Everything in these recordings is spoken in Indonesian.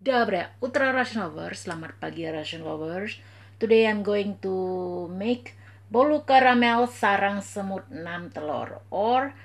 Dabre ultra Russian Lovers, selamat pagi Russian Lovers. Today I'm going to make bolu karamel sarang semut 6 telur or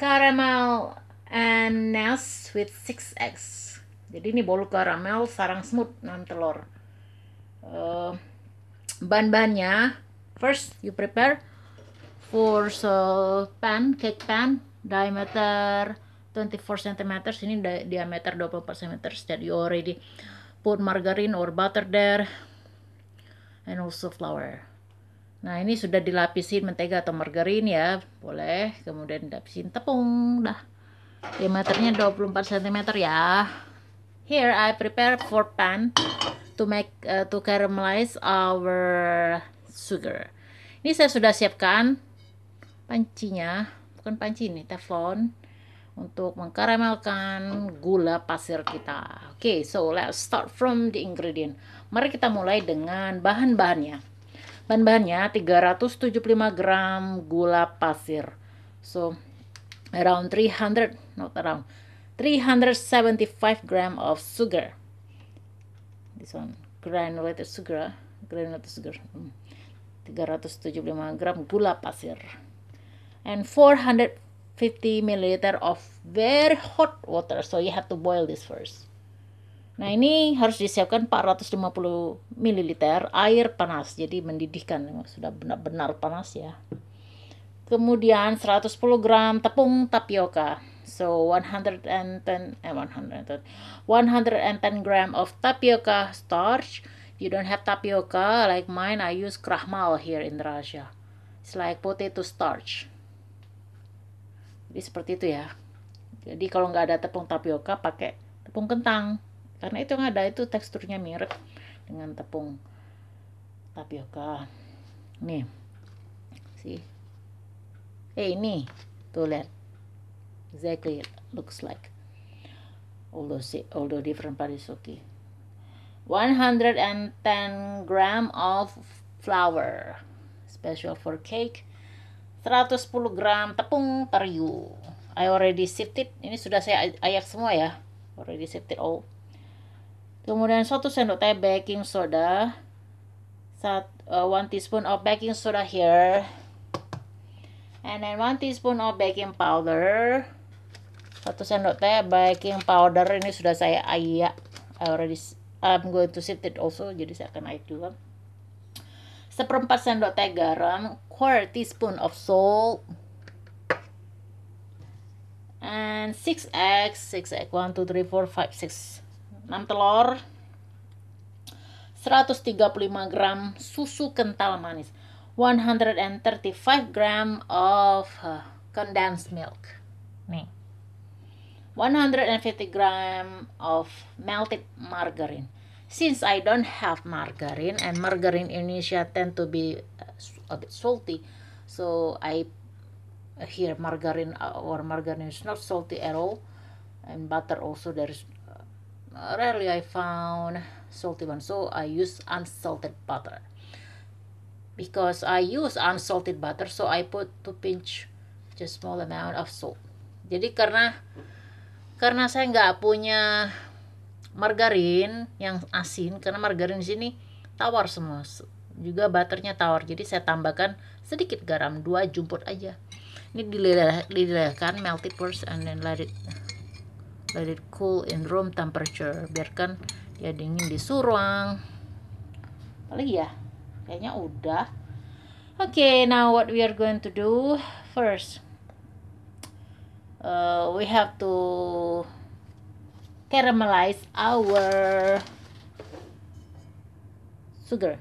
caramel and nest with 6 eggs. Jadi ini bolu karamel sarang semut 6 telur. Uh, bahan-bahannya first you prepare for so pan cake pan diameter 24 cm ini diameter 24 cm that you already put margarine or butter there and also flour nah ini sudah dilapisi mentega atau margarin ya boleh kemudian dilapisin tepung dah diameternya 24 cm ya here I prepare 4 pan to make uh, to caramelize our sugar ini saya sudah siapkan pancinya bukan panci ini teflon untuk mengkaramelkan gula pasir kita. Oke, okay, so let's start from the ingredient. Mari kita mulai dengan bahan-bahannya. Bahan-bahannya 375 gram gula pasir. So around 300 not around 375 gram of sugar. This one granulated sugar, granulated sugar. 375 hmm. gram gula pasir. And 400 50 ml of very hot water. So you have to boil this first. Nah ini harus disiapkan 450 ml air panas. Jadi mendidihkan sudah benar-benar panas ya. Kemudian 110 gram tepung tapioka. So 110 eh 110 110 gram of tapioca starch. You don't have tapioca like mine. I use krahmal here in Russia. It's like potato starch jadi seperti itu ya jadi kalau nggak ada tepung tapioka pakai tepung kentang karena itu nggak ada itu teksturnya mirip dengan tepung tapioka nih sih eh ini tuh lihat exactly looks like although although different but it's okay 110 gram of flour special for cake 110 gram tepung teriu I already sifted ini sudah saya ayak semua ya already sifted all kemudian 1 sendok teh baking soda Sat, uh, teaspoon of baking soda here and then 1 teaspoon of baking powder 1 sendok teh baking powder ini sudah saya ayak I already I'm going to sift it also jadi saya akan ayak juga seperempat sendok teh garam, quarter teaspoon of salt, and 6 eggs, 6 egg, one, two, three, four, five, six, enam telur, 135 gram susu kental manis, 135 gram of uh, condensed milk. Nih. 150 gram of melted margarine since I don't have margarine and margarine in Indonesia tend to be uh, a bit salty so I here margarine uh, or margarine is not salty at all and butter also there is uh, rarely I found salty one so I use unsalted butter because I use unsalted butter so I put two pinch just small amount of salt jadi karena karena saya nggak punya margarin yang asin karena margarin di sini tawar semua juga butternya tawar jadi saya tambahkan sedikit garam dua jumput aja ini dilelehkan melted first and then let it let it cool in room temperature biarkan dia dingin di suhu ruang apalagi ya kayaknya udah oke okay, now what we are going to do first uh, we have to caramelize our sugar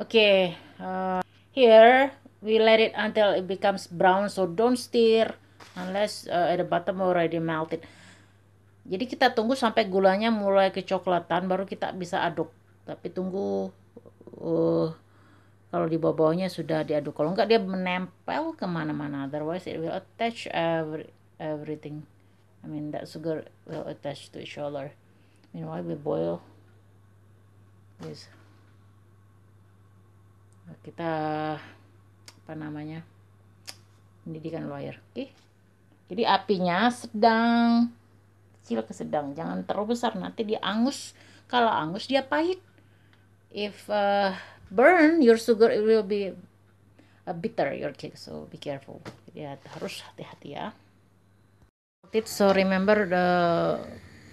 okay uh, here we let it until it becomes brown so don't stir unless uh, at the bottom already melted jadi kita tunggu sampai gulanya mulai kecoklatan baru kita bisa aduk tapi tunggu uh, kalau di bawah bawahnya sudah diaduk kalau enggak dia menempel kemana-mana otherwise it will attach every, everything I mean that sugar will attach to each other meanwhile we boil this kita apa namanya pendidikan lawyer oke okay? jadi apinya sedang kecil ke sedang jangan terlalu besar nanti dia angus kalau angus dia pahit if uh, burn your sugar it will be uh, bitter your cake so be careful jadi ya, harus hati-hati ya So remember the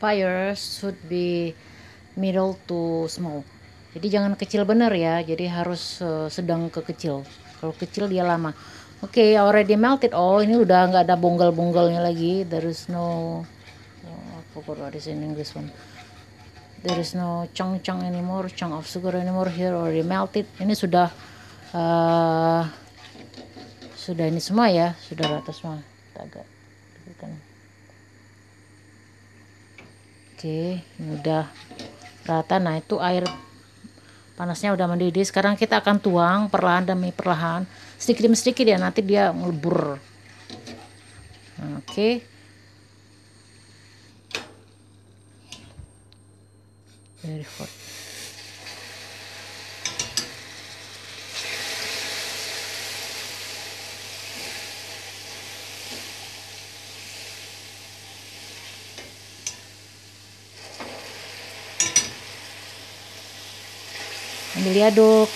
fire should be middle to small. Jadi jangan kecil bener ya. Jadi harus eh, sedang ke kecil. Kalau kecil dia lama. Oke, okay, already melted. Oh, ini udah nggak ada bonggol-bonggolnya lagi. There is no oh, I what is in English one. There is no chunk chunk anymore, chunk of sugar anymore here already melted. Ini sudah uh, sudah ini semua ya, sudah rata semua. Agak oke udah rata nah itu air panasnya udah mendidih sekarang kita akan tuang perlahan demi perlahan sedikit demi sedikit ya nanti dia ngelebur oke oke very hot ambil dok.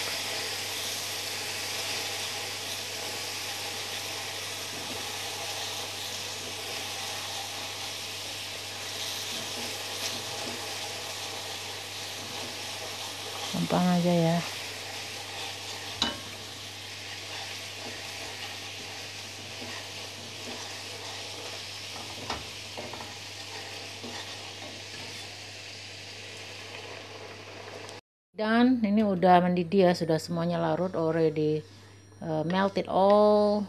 dan ini udah mendidih ya sudah semuanya larut already uh, eh, melted all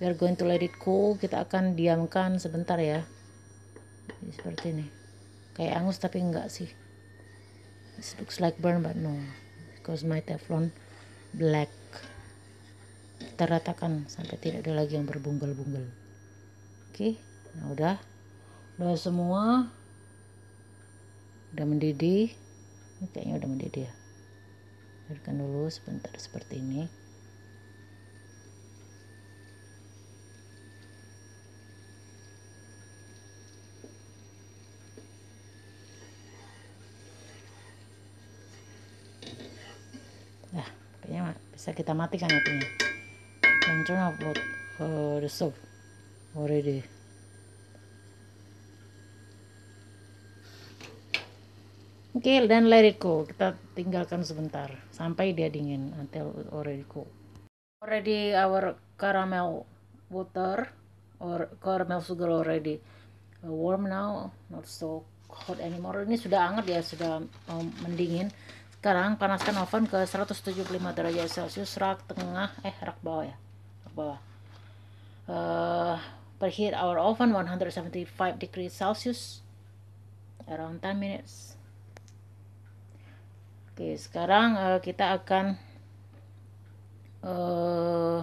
we are going to let it cool kita akan diamkan sebentar ya Jadi seperti ini kayak angus tapi enggak sih it looks like burn but no because my teflon black kita ratakan sampai tidak ada lagi yang berbunggal-bunggal oke okay, nah udah udah semua udah mendidih ini kayaknya udah mendidih ya biarkan dulu sebentar seperti ini Nah, kayaknya bisa kita matikan apinya. Can turn off uh, the stove already. Oke, okay, dan let it go. Kita tinggalkan sebentar sampai dia dingin until already cool. Already our caramel water or caramel sugar already uh, warm now, not so hot anymore. Ini sudah hangat ya, sudah um, mendingin. Sekarang panaskan oven ke 175 derajat Celcius, rak tengah eh rak bawah ya. Rak bawah. Uh, preheat our oven 175 degrees Celsius around 10 minutes. Oke, sekarang uh, kita akan uh,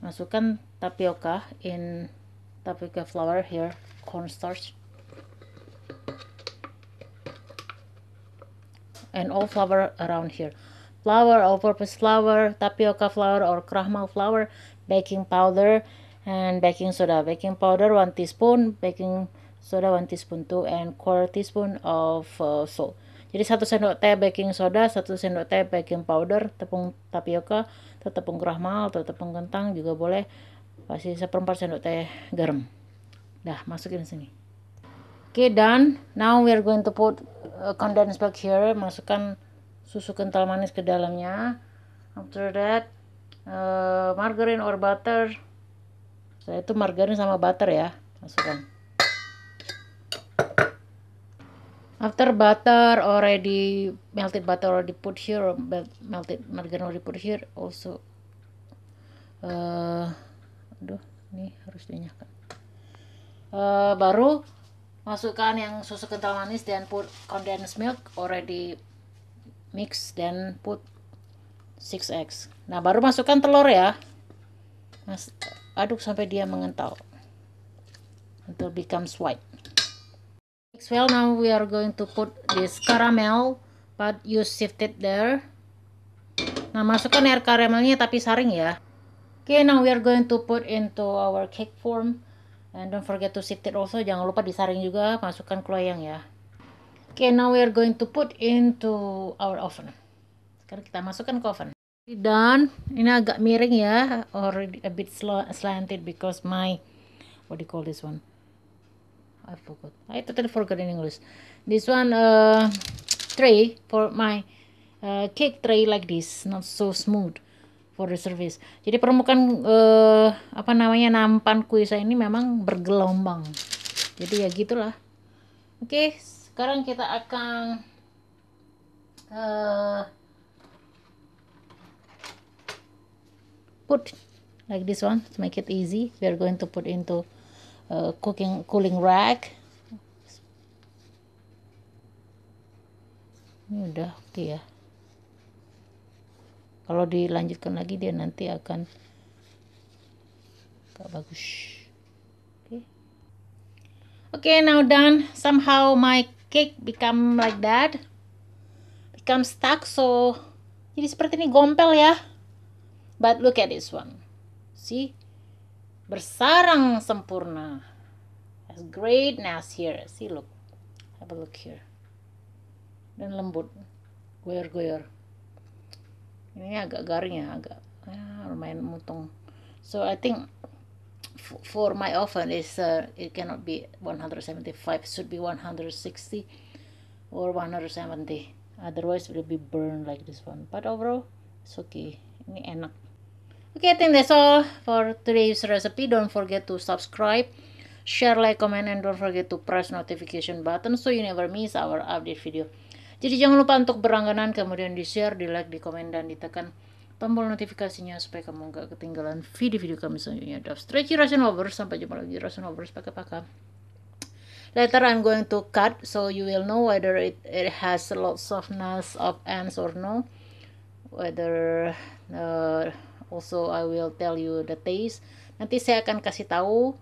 masukkan tapioka in tapioca flour here, cornstarch. And all flour around here. Flour, all-purpose flour, tapioca flour or krahmal flour, baking powder, and baking soda. Baking powder 1 teaspoon, baking powder soda 1 teaspoon 2 and quarter teaspoon of uh, salt jadi satu sendok teh baking soda satu sendok teh baking powder tepung tapioka atau tepung krahmal atau tepung kentang juga boleh pasti seperempat sendok teh garam dah masukin sini oke okay, done now we are going to put uh, condensed milk here masukkan susu kental manis ke dalamnya after that uh, margarine or butter saya itu margarin sama butter ya masukkan after butter already melted butter already put here or melted margarine already put here also uh, aduh ini harus dinyahkan uh, baru masukkan yang susu kental manis dan put condensed milk already mix dan put 6 eggs. nah baru masukkan telur ya Mas, aduk sampai dia mengental until becomes white well now we are going to put this caramel but you sift it there nah masukkan air karamelnya tapi saring ya okay now we are going to put into our cake form and don't forget to sift it also jangan lupa disaring juga masukkan kloyang ya okay now we are going to put into our oven sekarang kita masukkan ke oven done ini agak miring ya or a bit slanted because my what do you call this one I forgot. I totally forgot in English. This one uh, tray for my uh, cake tray like this, not so smooth for the service. Jadi permukaan uh, apa namanya nampan kue saya ini memang bergelombang. Jadi ya gitulah. Oke, okay, sekarang kita akan uh, put like this one to make it easy. We are going to put into Uh, cooking cooling rack ini udah oke okay ya kalau dilanjutkan lagi dia nanti akan gak bagus oke okay. okay, now done somehow my cake become like that become stuck so jadi seperti ini gompel ya but look at this one see bersarang sempurna. As great as here. See, look. Have a look here. Dan lembut. Goyor-goyor. Ini agak garing ya, agak ah, lumayan mutung. So I think for my oven is uh, it cannot be 175, five, should be 160 or 170. Otherwise it will be burned like this one. But overall, it's okay. Ini enak. Okay, I think that's all for today's recipe. Don't forget to subscribe, share, like, comment, and don't forget to press notification button so you never miss our update video. Jadi jangan lupa untuk berlangganan, kemudian di-share, di-like, di-komen, dan ditekan tombol notifikasinya supaya kamu nggak ketinggalan video-video kami selanjutnya. Dap stretchy Russian lovers, sampai jumpa lagi Russian lovers pakai pakai. Later I'm going to cut so you will know whether it, it has lots of nuts of ends or no. Whether uh, also I will tell you the taste nanti saya akan kasih tahu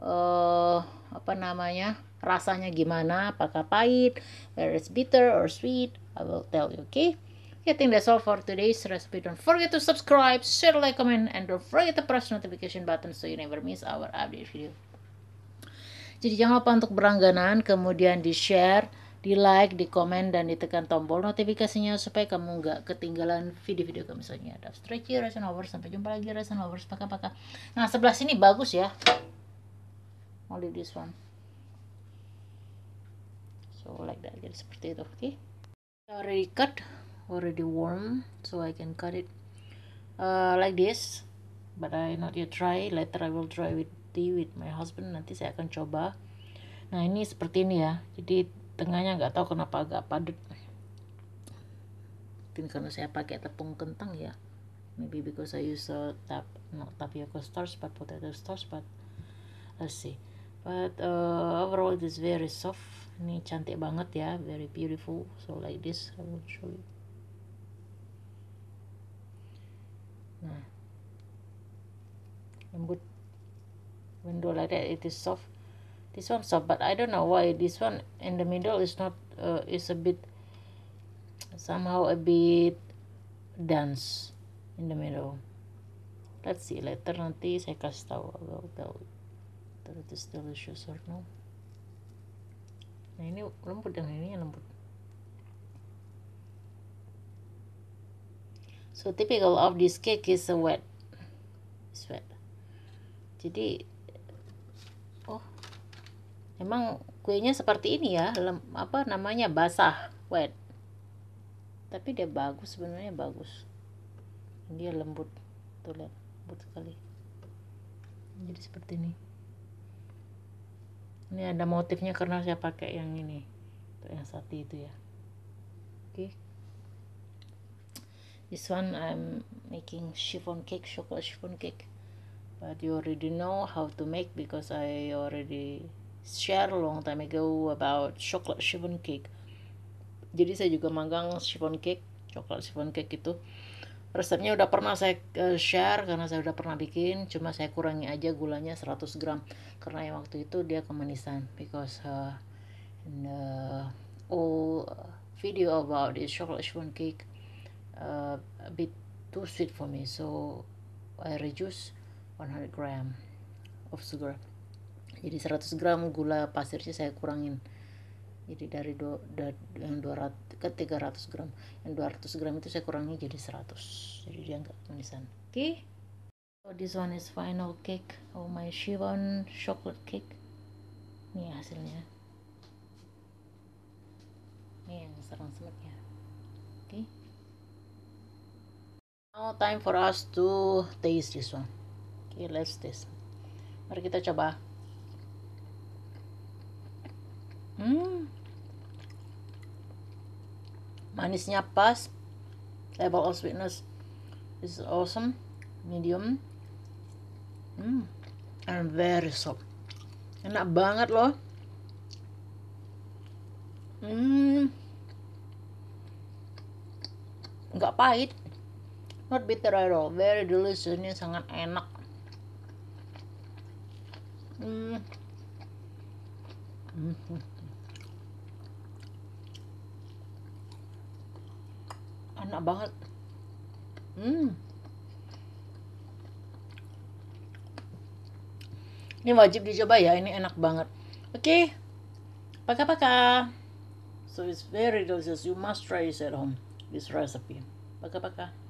uh, apa namanya rasanya gimana apakah pahit whether it's bitter or sweet I will tell you okay I think that's all for today's recipe. Don't forget to subscribe, share, like, comment, and don't forget to press notification button so you never miss our update video. Jadi jangan lupa untuk berlangganan, kemudian di-share, di like, di komen, dan ditekan tombol notifikasinya supaya kamu nggak ketinggalan video-video kami misalnya Ada stretchy, resin lovers, sampai jumpa lagi resin lovers, pakai-pakai. Nah sebelah sini bagus ya. Only this one. So like that, jadi seperti itu, oke? Okay? Already cut, already warm, so I can cut it uh, like this. But I not yet try. Later I will try with tea with my husband. Nanti saya akan coba. Nah ini seperti ini ya. Jadi tengahnya nggak tahu kenapa agak padat mungkin karena saya pakai tepung kentang ya maybe because I use uh, tap, no, tapioca starch but potato starch but let's see but uh, overall it is very soft ini cantik banget ya very beautiful so like this I will show you nah lembut when do like that it is soft this one soft but I don't know why this one in the middle is not uh, is a bit somehow a bit dense in the middle let's see later nanti saya kasih tahu about that it is delicious or no nah ini lembut yang ini lembut so typical of this cake is a wet sweat. jadi Emang kuenya seperti ini ya, lem, apa namanya basah, wet. Tapi dia bagus sebenarnya bagus. Dia lembut, tuh lihat, lembut sekali. Jadi seperti ini. Ini ada motifnya karena saya pakai yang ini, tuh yang sati itu ya. Oke. Okay. This one I'm making chiffon cake, chocolate chiffon cake. But you already know how to make because I already share long time ago about chocolate chiffon cake jadi saya juga magang chiffon cake chocolate chiffon cake itu resepnya udah pernah saya eh, share karena saya udah pernah bikin cuma saya kurangi aja gulanya 100 gram karena yang waktu itu dia kemanisan because uh, in the old video about the chocolate chiffon cake uh, a bit too sweet for me so I reduce 100 gram of sugar jadi 100 gram gula pasirnya saya kurangin jadi dari do, da, yang 200 ke 300 gram yang 200 gram itu saya kurangi jadi 100 jadi dia nggak manisan oke okay. Oh, so this one is final cake oh my chiffon chocolate cake Ini hasilnya Ini yang serang ya oke okay. now time for us to taste this one okay let's taste mari kita coba Hmm. Manisnya pas. Level of sweetness is awesome. Medium. Hmm. And very soft. Enak banget loh. Hmm. Enggak pahit. Not bitter at all. Very delicious. Ini sangat enak. Hmm. Mm-hmm. enak banget hmm ini wajib dicoba ya ini enak banget oke okay. paka-paka so it's very delicious you must try this at home this recipe paka-paka